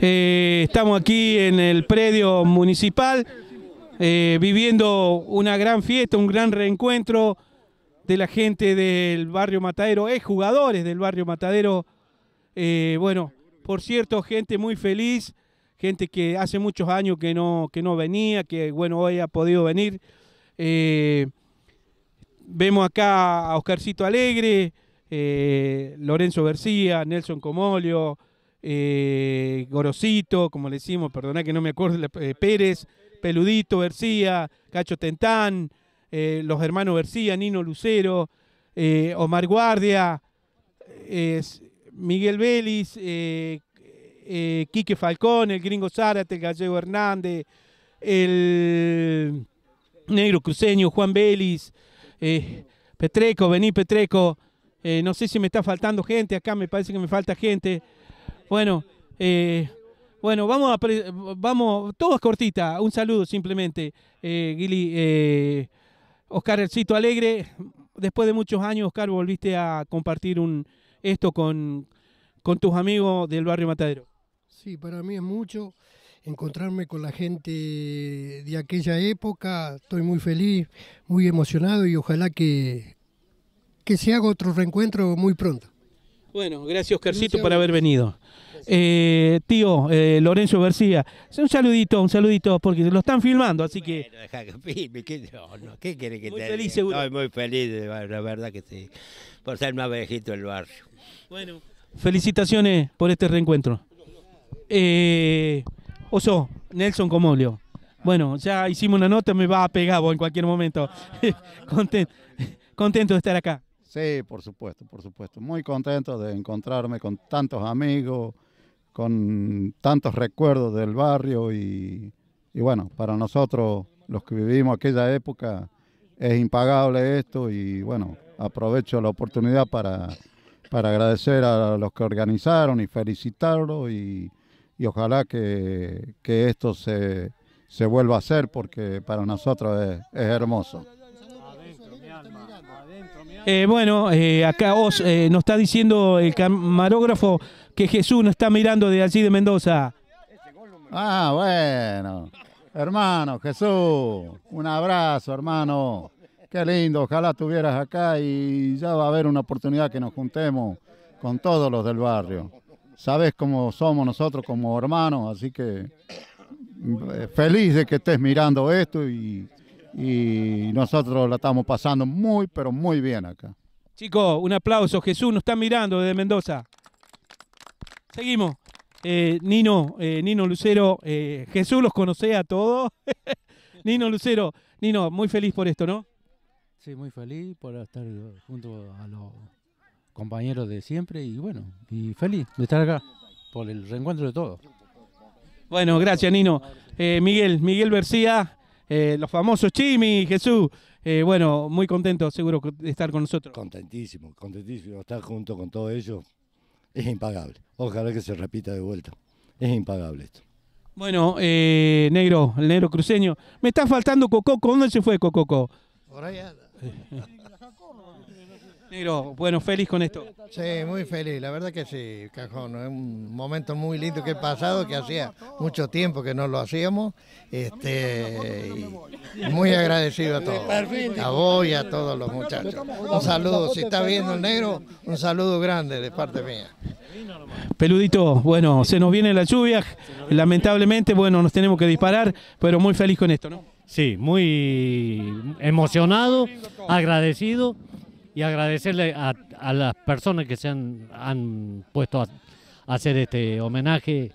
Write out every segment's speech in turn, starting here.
Eh, estamos aquí en el predio municipal eh, viviendo una gran fiesta, un gran reencuentro de la gente del barrio Matadero, ex eh, jugadores del barrio Matadero. bueno, por cierto, gente muy feliz, gente que hace muchos años que no, que no venía, que bueno, hoy ha podido venir. vemos acá a Oscarcito Alegre, Lorenzo García, Nelson Comolio, eh, Gorosito, como le decimos, perdoná que no me acuerdo, eh, Pérez, Peludito García, Cacho Tentán, eh, los hermanos García, Nino Lucero, Omar Guardia, Miguel Vélez, Quique Falcón, el gringo Zárate, el gallego Hernández, el negro cruceño Juan Vélez, Petreco, vení Petreco, no sé si me está faltando gente acá, me parece que me falta gente. Bueno, eh, bueno, vamos a vamos, todo es cortita, un saludo simplemente, eh, Gili, eh, Oscar Elcito Alegre, después de muchos años, Oscar, volviste a compartir un esto con, con tus amigos del barrio Matadero. Sí, para mí es mucho encontrarme con la gente de aquella época, estoy muy feliz, muy emocionado y ojalá que, que se haga otro reencuentro muy pronto. Bueno, gracias Oscarcito por haber venido. Eh, tío, eh, Lorenzo García, un saludito, un saludito, porque lo están filmando, así que... ¿qué, no, que muy muy feliz, la verdad que sí, por ser más viejito del barrio. Bueno, felicitaciones por este reencuentro. Eh, oso, Nelson Comolio. Bueno, ya hicimos una nota, me va a pegar vos en cualquier momento. contento, contento de estar acá. Sí, por supuesto, por supuesto. Muy contento de encontrarme con tantos amigos, con tantos recuerdos del barrio y, bueno, para nosotros los que vivimos aquella época es impagable esto y bueno, aprovecho la oportunidad para, para agradecer a los que organizaron y felicitarlos y, y ojalá que, esto se, vuelva a hacer porque para nosotros es hermoso. Eh, bueno, eh, acá Os, eh, nos está diciendo el camarógrafo que Jesús nos está mirando de allí de Mendoza. Ah, bueno. Hermano, Jesús, un abrazo, hermano. Qué lindo, ojalá estuvieras acá y ya va a haber una oportunidad que nos juntemos con todos los del barrio. Sabes cómo somos nosotros como hermanos, así que feliz de que estés mirando esto y y nosotros la estamos pasando muy, pero muy bien acá. Chicos, un aplauso. Jesús nos está mirando desde Mendoza. Seguimos. Eh, Nino, eh, Nino Lucero, eh, Jesús los conoce a todos. Nino Lucero, Nino, muy feliz por esto, ¿no? Sí, muy feliz por estar junto a los compañeros de siempre y bueno, y feliz de estar acá por el reencuentro de todos. Bueno, gracias Nino. Miguel, Miguel Bercía, eh, los famosos Chimi, Jesús. Eh, bueno, muy contento seguro de estar con nosotros. Contentísimo, contentísimo. Estar junto con todos ellos es impagable. Ojalá que se repita de vuelta. Es impagable esto. Bueno, eh, negro, el negro cruceño. Me está faltando Cococo. ¿Dónde se fue Cococo? Por allá. bueno, feliz con esto. Sí, muy feliz, la verdad que sí, Cajón. Es un momento muy lindo que he pasado, que hacía mucho tiempo que no lo hacíamos. Este, muy agradecido a todos. A vos y a todos los muchachos. Un saludo, si está viendo el negro, un saludo grande de parte mía. Peludito, bueno, se nos viene la lluvia, lamentablemente, bueno, nos tenemos que disparar, pero muy feliz con esto, ¿no? Sí, muy emocionado, agradecido y agradecerle a, las personas que se han, puesto a hacer este homenaje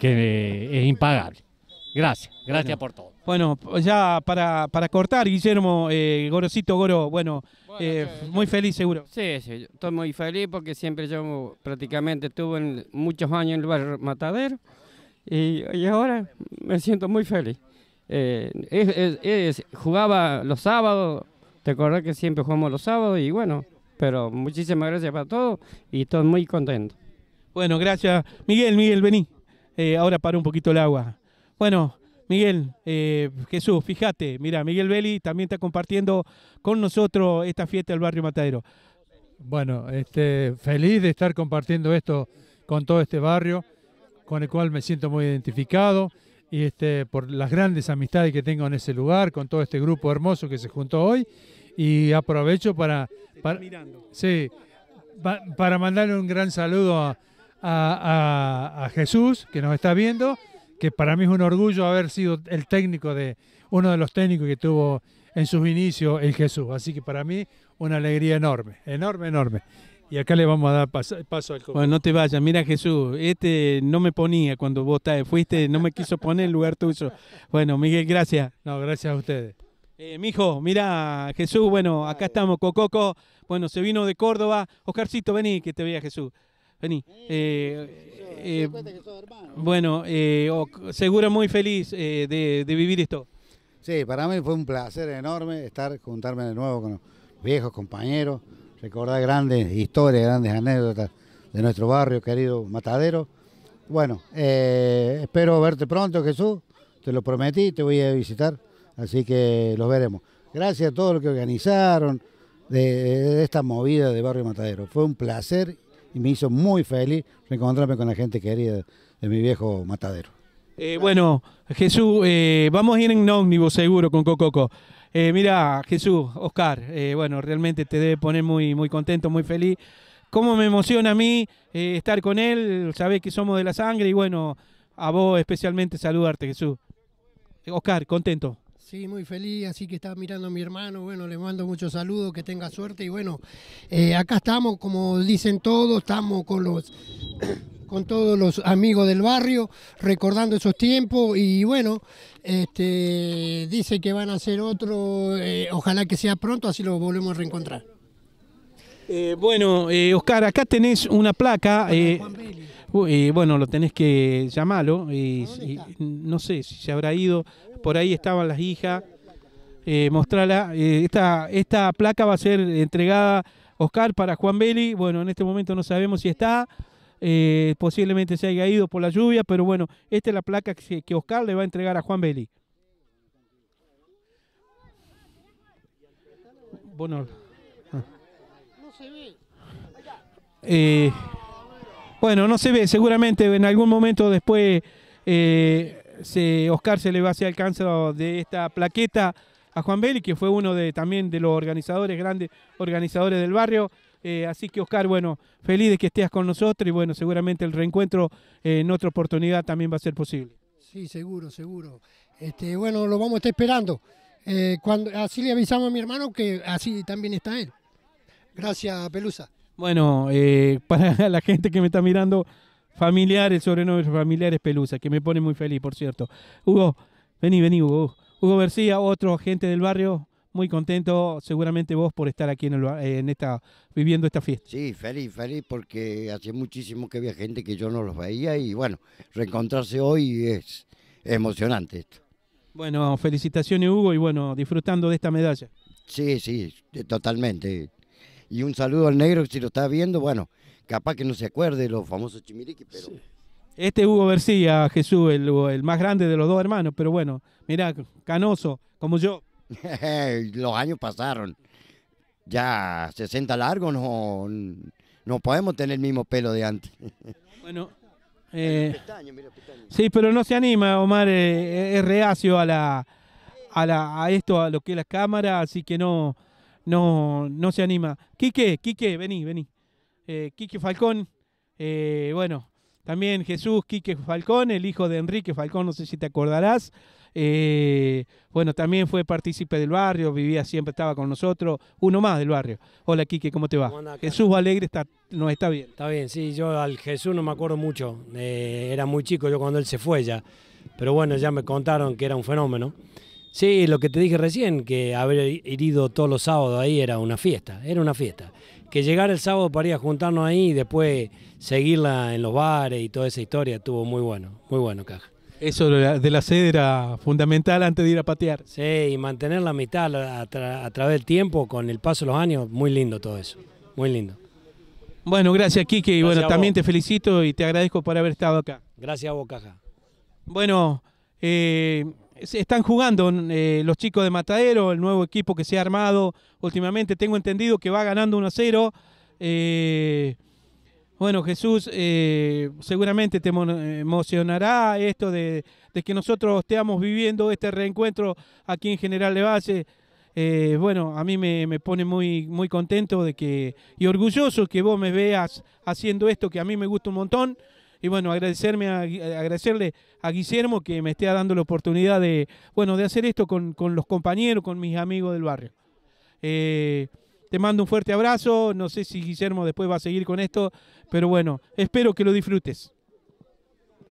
que es impagable. Gracias, gracias por todo. Bueno, ya para, cortar, Guillermo, eh, Gorosito Goro, bueno, eh, muy feliz seguro. Sí, sí, estoy muy feliz porque siempre yo prácticamente estuve muchos años en el barrio Matadero y, ahora me siento muy feliz. Eh, jugaba los sábados te acordás que siempre jugamos los sábados y bueno, pero muchísimas gracias para todos y estoy muy contento. Bueno, gracias. Miguel, Miguel, vení. Eh, ahora para un poquito el agua. Bueno, Miguel, eh, Jesús, fíjate, mira, Miguel Belli también está compartiendo con nosotros esta fiesta del barrio Matadero. Bueno, este, feliz de estar compartiendo esto con todo este barrio, con el cual me siento muy identificado y este, por las grandes amistades que tengo en ese lugar, con todo este grupo hermoso que se juntó hoy. Y aprovecho para, para, sí, mandarle un gran saludo a, a Jesús, que nos está viendo, que para mí es un orgullo haber sido el técnico de uno de los técnicos que tuvo en sus inicios el Jesús. Así que para mí una alegría enorme, enorme, enorme. Y acá le vamos a dar paso, paso al Bueno, no te vayas. Mira, Jesús, este no me ponía cuando vos fuiste, no me quiso poner en lugar tuyo. Bueno, Miguel, gracias. No, gracias a ustedes. Eh, mijo, mira, Jesús, bueno, acá estamos, Cococo. Bueno, se vino de Córdoba. Oscarcito, vení, que te vea Jesús. Vení. Eh, eh, bueno, eh, oh, seguro muy feliz de, de, vivir esto. Sí, para mí fue un placer enorme estar, juntarme de nuevo con los viejos compañeros recordar grandes historias, grandes anécdotas de nuestro barrio, querido Matadero. Bueno, eh, espero verte pronto, Jesús. Te lo prometí, te voy a visitar, así que los veremos. Gracias a todos los que organizaron de, esta movida de Barrio Matadero. Fue un placer y me hizo muy feliz reencontrarme con la gente querida de mi viejo Matadero. Eh, bueno, Jesús, eh, vamos a ir en ómnibus seguro con Cococo. Eh, mira, Jesús, Oscar, eh, bueno, realmente te debe poner muy, muy contento, muy feliz. ¿Cómo me emociona a mí eh, estar con él? Sabés que somos de la sangre y bueno, a vos especialmente saludarte, Jesús. Oscar, contento. Sí, muy feliz, así que estás mirando a mi hermano, bueno, le mando muchos saludos, que tenga suerte y bueno, acá estamos, como dicen todos, estamos con los con todos los amigos del barrio, recordando esos tiempos y bueno, este, dice que van a hacer otro, eh, ojalá que sea pronto, así lo volvemos a reencontrar. Eh, bueno, eh, Oscar, acá tenés una placa. bueno, lo tenés que llamarlo. Y, no sé si se habrá ido. Por ahí estaban las hijas. Eh, mostrala. esta, esta placa va a ser entregada, Oscar, para Juan Beli Bueno, en este momento no sabemos si está. Eh, posiblemente se haya ido por la lluvia, pero bueno, esta es la placa que, Oscar le va a entregar a Juan Beli Bueno. Eh, bueno, no se ve, seguramente en algún momento después eh, se, Oscar se le va a hacer alcance de esta plaqueta a Juan Beli que fue uno de también de los organizadores, grandes organizadores del barrio. Eh, así que Oscar, bueno, feliz de que estés con nosotros y bueno, seguramente el reencuentro eh, en otra oportunidad también va a ser posible. Sí, seguro, seguro. Este, bueno, lo vamos a estar esperando. Eh, así le avisamos a mi hermano que así también está él. Gracias, Pelusa. Bueno, para la gente que me está mirando, familiares, sobrenombre familiares Pelusa, que me pone muy feliz, por cierto. Hugo, vení, vení, Hugo. Hugo García, otro agente del barrio, muy contento, seguramente vos, por estar aquí en, esta, viviendo esta fiesta. Sí, feliz, feliz, porque hace muchísimo que había gente que yo no los veía y bueno, reencontrarse hoy es emocionante esto. Bueno, felicitaciones Hugo y bueno, disfrutando de esta medalla. Sí, sí, totalmente. Y un saludo al negro que si lo está viendo, bueno, capaz que no se acuerde los famosos chimiriqui, pero... Este Este Hugo García, Jesús, el, el más grande de los dos hermanos, pero bueno, mira canoso, como yo. Los años pasaron. Ya 60 largos no, no podemos tener el mismo pelo de antes. bueno, eh, sí, pero no se anima, Omar, eh, es reacio a la, a la a esto, a lo que es la cámara, así que no, no, no se anima. Quique, Quique, vení, vení. Eh, Quique Falcón, eh, bueno, también Jesús Quique Falcón, el hijo de Enrique Falcón, no sé si te acordarás. Eh, bueno, también fue partícipe del barrio, vivía siempre, estaba con nosotros. Uno más del barrio. Hola, Quique, ¿cómo te va? Jesús Alegre está, no está bien. Está bien, sí, yo al Jesús no me acuerdo mucho. Eh, era muy chico yo cuando él se fue ya. Pero bueno, ya me contaron que era un fenómeno. Sí, lo que te dije recién, que haber ido todos los sábados ahí era una fiesta, era una fiesta. Que llegar el sábado para ir a juntarnos ahí y después seguirla en los bares y toda esa historia estuvo muy bueno, muy bueno, Caja. Eso de la sed era fundamental antes de ir a patear. Sí, y mantener la mitad a, través del tiempo, con el paso de los años, muy lindo todo eso, muy lindo. Bueno, gracias Kike, y bueno, también te felicito y te agradezco por haber estado acá. Gracias a vos, Caja. Bueno, eh, están jugando eh, los chicos de Matadero, el nuevo equipo que se ha armado últimamente. Tengo entendido que va ganando 1 a 0. Bueno, Jesús, eh, seguramente te emocionará esto de, que nosotros estemos viviendo este reencuentro aquí en General de Base. Eh, bueno, a mí me, pone muy, muy contento de que, y orgulloso que vos me veas haciendo esto que a mí me gusta un montón. Y bueno, agradecerme agradecerle a Guillermo que me esté dando la oportunidad de, bueno, de hacer esto con, con los compañeros, con mis amigos del barrio. Eh, te mando un fuerte abrazo. No sé si Guillermo después va a seguir con esto, pero bueno, espero que lo disfrutes.